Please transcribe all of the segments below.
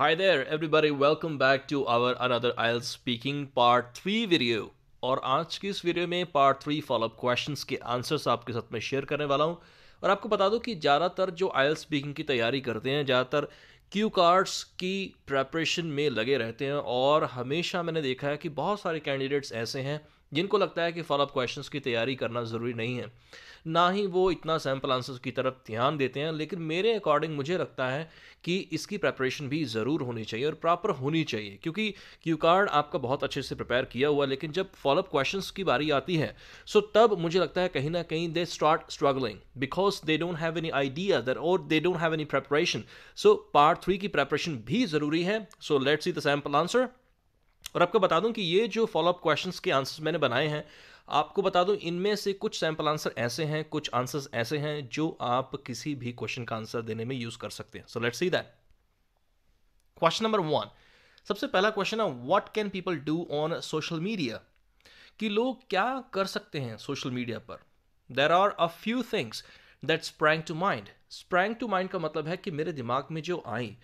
Hi there everybody welcome back to our another IELTS speaking part 3 video और आज की इस वीडियो में पार्ट थ्री फॉलोअप क्वेश्चंस के आंसर्स आपके साथ में शेयर करने वाला हूं और आपको बता दूं कि ज़्यादातर जो आयल स्पीकिंग की तैयारी करते हैं ज़्यादातर क्यू कार्ड्स की प्रेपरेशन में लगे रहते हैं और हमेशा मैंने देखा है कि बहुत सारे कैंडिडेट्स ऐसे हैं जिनको लगता है कि फॉलोअप क्वेश्चंस की तैयारी करना ज़रूरी नहीं है ना ही वो इतना सैम्पल आंसर्स की तरफ ध्यान देते हैं लेकिन मेरे अकॉर्डिंग मुझे लगता है कि इसकी प्रेपरेशन भी ज़रूर होनी चाहिए और प्रॉपर होनी चाहिए क्योंकि क्यू कार्ड आपका बहुत अच्छे से प्रिपेयर किया हुआ लेकिन जब फॉलोअप क्वेश्चंस की बारी आती है सो तब मुझे लगता है कहीं ना कहीं they start struggling because they don't have any idea there और they don't have any preparation so part three की प्रेपरेशन भी ज़रूरी है so let's see the sample answer और आपको बता दूं कि ये जो फॉलोअप क्वेश्चंस के आंसर्स मैंने बनाए हैं आपको बता दूं इनमें से कुछ सैम्पल आंसर ऐसे हैं कुछ आंसर्स ऐसे हैं जो आप किसी भी क्वेश्चन का आंसर देने में यूज कर सकते हैं so let's see that question number one सबसे पहला क्वेश्चन है what can people do on social media कि लोग क्या कर सकते हैं सोशल मीडिया पर there are a few things that sprang to mind sprang to mind का मतलब है कि मेरे दिमाग में जो आई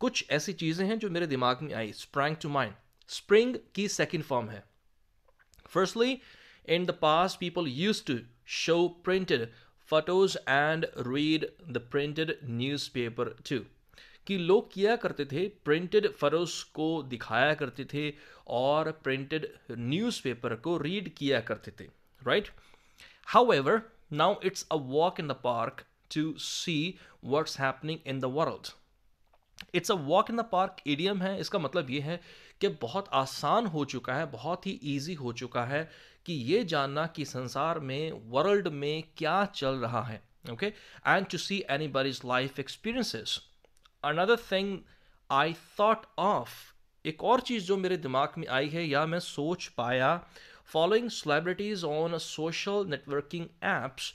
कुछ ऐसी चीज़ें हैं जो मेरे दिमाग में आई स्प्रैंग टू माइंड स्प्रिंग की सेकेंड फॉर्म है firstly in the past people used to show printed photos and read the printed newspaper too कि लोग किया करते थे प्रिंटेड फोटोज को दिखाया करते थे और प्रिंटेड न्यूज़पेपर को रीड किया करते थे right however now it's a walk in the park to see what's happening in the world it's a walk in the park idiom है इसका मतलब ये है कि बहुत आसान हो चुका है बहुत ही ईजी हो चुका है कि ये जानना कि संसार में वर्ल्ड में क्या चल रहा है okay and to see anybody's life experiences another thing I thought of एक और चीज़ जो मेरे दिमाग में आई है या मैं सोच पाया following celebrities on social networking apps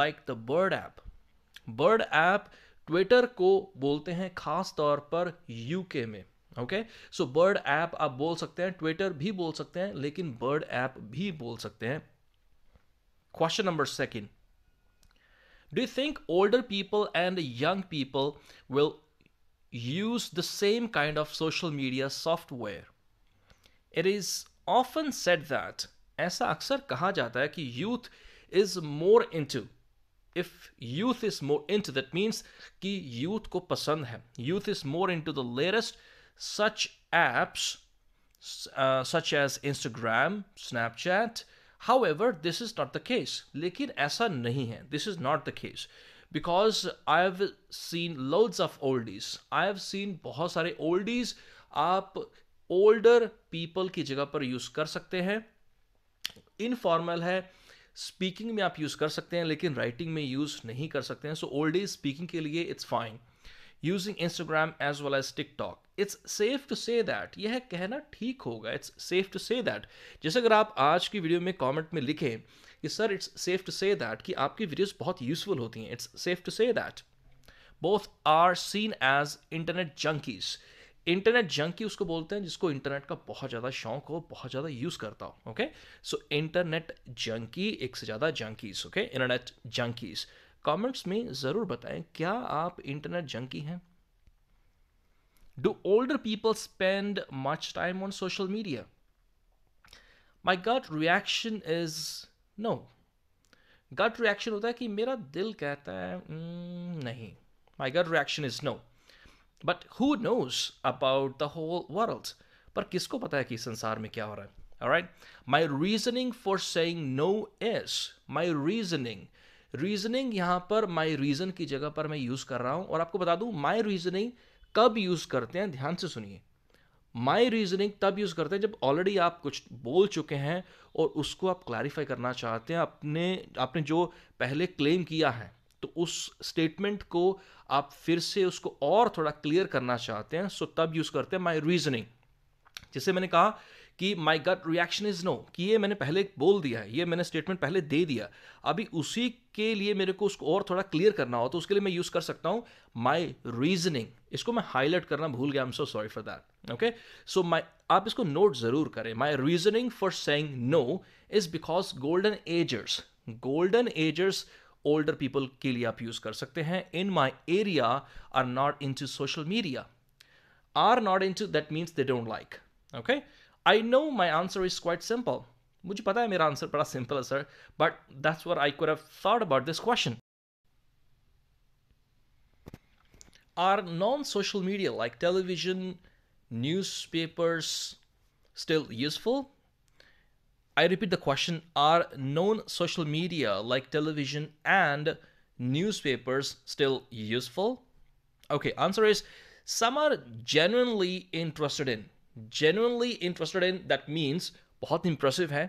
like the bird app bird app Twitter को बोलते हैं खास तौर पर यूके में ओके सो बर्ड ऐप आप बोल सकते हैं ट्विटर भी बोल सकते हैं लेकिन बर्ड ऐप भी बोल सकते हैं question number second do you think older people and young people will use the same kind of social media software it is often said that ऐसा अक्सर कहा जाता है कि youth is more into if youth is more into that means कि youth को पसंद है youth is more into the latest such apps such as Instagram Snapchat however this is not the case लेकिन ऐसा नहीं है this is not the case because I have seen loves of oldies I have seen बहुत सारे oldies आप older people की जगह पर यूज कर सकते हैं इनफॉर्मल है स्पीकिंग में आप यूज़ कर सकते हैं लेकिन राइटिंग में यूज़ नहीं कर सकते हैं सो ओल्ड एज स्पीकिंग के लिए it's fine using Instagram as well as TikTok it's safe to say that यह कहना ठीक होगा it's safe to say that जैसे अगर आप आज की वीडियो में कॉमेंट में लिखें कि sir it's safe to say that कि आपकी वीडियोज बहुत यूजफुल होती हैं it's safe to say that both are seen as internet junkies internet ही उसको बोलते हैं जिसको इंटरनेट का बहुत ज़्यादा शौक हो बहुत ज़्यादा यूज़ करता हो ओके सो इंटरनेट जंकी एक से ज़्यादा junkies okay internet junkies comments में ज़रूर बताएं क्या आप इंटरनेट जंकी हैं do older people spend much time on social media my gut reaction is no gut reaction होता है कि मेरा दिल कहता है hmm, नहीं my gut reaction is no but who knows about the whole world पर किसको पता है कि संसार में क्या हो रहा है right my reasoning for saying no is my reasoning reasoning यहां पर माई रीज़न की जगह पर मैं यूज़ कर रहा हूँ और आपको बता दू माई रीजनिंग कब यूज़ करते हैं ध्यान से सुनिए माई रीजनिंग तब यूज़ करते हैं जब ऑलरेडी आप कुछ बोल चुके हैं और उसको आप क्लैरिफाई करना चाहते हैं अपने आपने जो पहले क्लेम किया है तो उस स्टेटमेंट को आप फिर से उसको और थोड़ा क्लियर करना चाहते हैं सो तब यूज़ करते हैं माई रीजनिंग जैसे मैंने कहा कि my gut reaction is no कि ये मैंने पहले बोल दिया है ये मैंने स्टेटमेंट पहले दे दिया अभी उसी के लिए मेरे को उसको और थोड़ा क्लियर करना हो तो उसके लिए मैं यूज़ कर सकता हूँ माई रीजनिंग इसको मैं हाईलाइट करना भूल गया I am so sorry for that okay so my आप इसको नोट ज़रूर करें my reasoning for saying no is because golden agers golden agers older people के लिए आप यूज़ कर सकते हैं in my area are not into social media are not into that means they don't like okay I know my answer is quite simple मुझे पता है मेरा आंसर बड़ा सिंपल है sir but that's where I could have thought about this question are non social media like television news newspapers still useful I repeat the question Are known social media like television and newspapers still useful? Okay, answer is some are genuinely interested in. Genuinely interested in, that means बहुत impressive है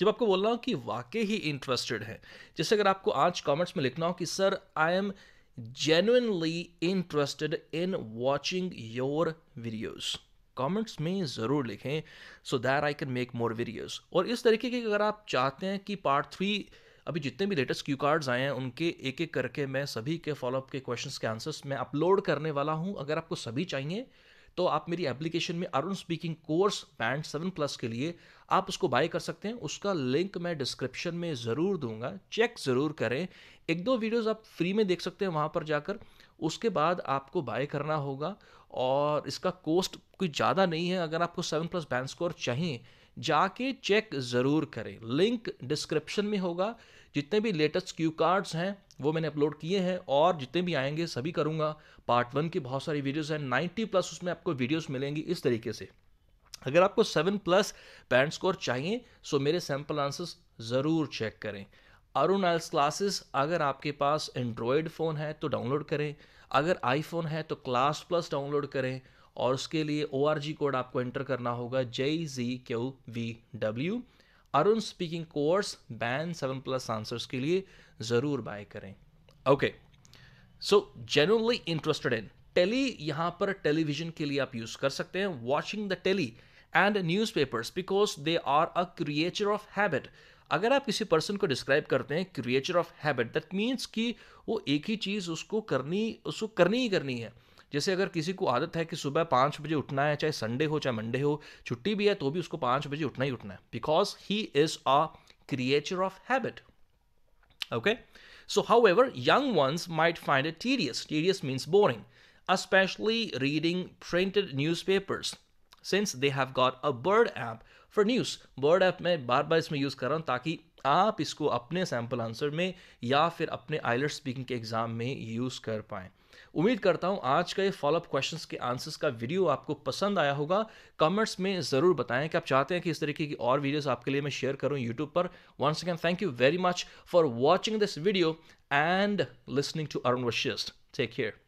जब आपको बोल रहा हूँ कि वाकई ही interested है जैसे अगर आपको आज कमेंट्स में लिखना हो कि sir I am genuinely interested in watching your videos comments में ज़रूर लिखें so that I can make more videos और इस तरीके के अगर आप चाहते हैं कि पार्ट थ्री अभी जितने भी लेटेस्ट क्यू कार्ड्स आए हैं उनके एक एक करके मैं सभी के फॉलोअप के क्वेश्चंस के आंसर्स मैं अपलोड करने वाला हूं अगर आपको सभी चाहिए तो आप मेरी एप्लीकेशन में Arun speaking course band seven plus के लिए आप उसको बाय कर सकते हैं उसका लिंक मैं डिस्क्रिप्शन में ज़रूर दूंगा चेक ज़रूर करें एक दो वीडियोस आप फ्री में देख सकते हैं वहाँ पर जाकर उसके बाद आपको बाय करना होगा और इसका कोस्ट कोई ज़्यादा नहीं है अगर आपको सेवन प्लस बैंड स्कोर चाहिए जाके चेक ज़रूर करें लिंक डिस्क्रिप्शन में होगा जितने भी लेटेस्ट क्यू कार्ड्स हैं वो मैंने अपलोड किए हैं और जितने भी आएंगे सभी करूँगा पार्ट वन की बहुत सारी वीडियोस हैं नाइन्टी प्लस उसमें आपको वीडियोस मिलेंगी इस तरीके से अगर आपको सेवन प्लस बैंड स्कोर चाहिए सो मेरे सैम्पल आंसर्स ज़रूर चेक करें अरुण एल्स क्लासेस अगर आपके पास एंड्रॉयड फ़ोन है तो डाउनलोड करें अगर आईफोन है तो क्लास प्लस डाउनलोड करें और उसके लिए ओ कोड आपको एंटर करना होगा J G Q V W Arun speaking course band seven plus answers के लिए ज़रूर बाय करें okay so genuinely interested in telly यहां पर टेलीविजन के लिए आप यूज़ कर सकते हैं watching the telly and newspapers because they are a creature of habit अगर आप किसी पर्सन को डिस्क्राइब करते हैं creature of habit that means कि वो एक ही चीज़ उसको करनी उसको करनी ही करनी है जैसे अगर किसी को आदत है कि सुबह पाँच बजे उठना है चाहे संडे हो चाहे मंडे हो छुट्टी भी है तो भी उसको पाँच बजे उठना ही उठना है because he is a creature of habit okay however young young might find a tedious tedious tedious boring boring reading printed newspapers since they have got a bird app for news bird app mein बार बार इसमें use कर रहा hu ताकि आप इसको अपने sample answer में या फिर अपने IELTS स्पीकिंग के एग्ज़ाम में यूज़ कर पाएँ उम्मीद करता हूं आज का ये फॉलोअप क्वेश्चंस के आंसर्स का वीडियो आपको पसंद आया होगा कमेंट्स में ज़रूर बताएं कि आप चाहते हैं कि इस तरीके की और वीडियोस आपके लिए मैं शेयर करूं यूट्यूब पर once again thank you very much for watching this video and listening to Arun Vashisht take care